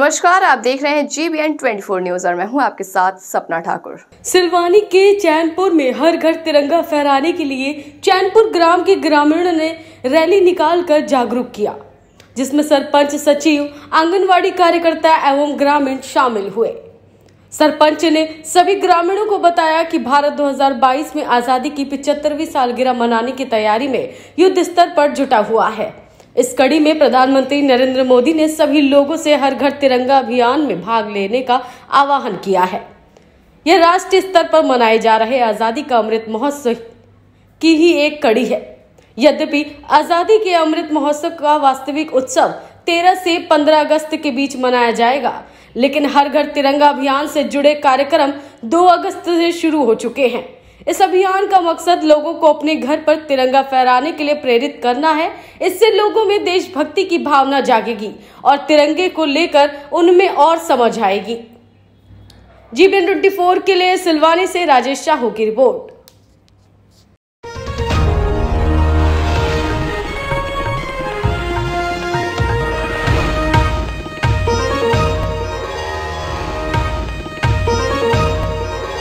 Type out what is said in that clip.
नमस्कार आप देख रहे हैं G B N twenty four news और मैं हूं आपके साथ सपना ठाकुर सिलवानी के चैनपुर में हर घर तिरंगा फहराने के लिए चैनपुर ग्राम के ग्रामीणों ने रैली निकाल कर जागरूक किया जिसमें सरपंच सचिव आंगनवाड़ी कार्यकर्ता एवं ग्रामीण शामिल हुए सरपंच ने सभी ग्रामीणों को बताया कि भारत 2022 में आजादी की पिछहत्तरवीं सालगिरह मनाने की तैयारी में युद्ध स्तर पर जुटा हुआ है इस कड़ी में प्रधानमंत्री नरेंद्र मोदी ने सभी लोगों से हर घर तिरंगा अभियान में भाग लेने का आह्वान किया है यह राष्ट्रीय स्तर पर मनाए जा रहे आजादी का अमृत महोत्सव की ही एक कड़ी है यद्यपि आजादी के अमृत महोत्सव का वास्तविक उत्सव 13 से 15 अगस्त के बीच मनाया जाएगा लेकिन हर घर तिरंगा अभियान से जुड़े कार्यक्रम 2 अगस्त से शुरू हो चुके हैं इस अभियान का मकसद लोगों को अपने घर पर तिरंगा फहराने के लिए प्रेरित करना है इससे लोगों में देशभक्ति की भावना जागेगी और तिरंगे को लेकर उनमें और समझ आएगी जी ट्वेंटी के लिए सिलवानी से राजेश शाहू की रिपोर्ट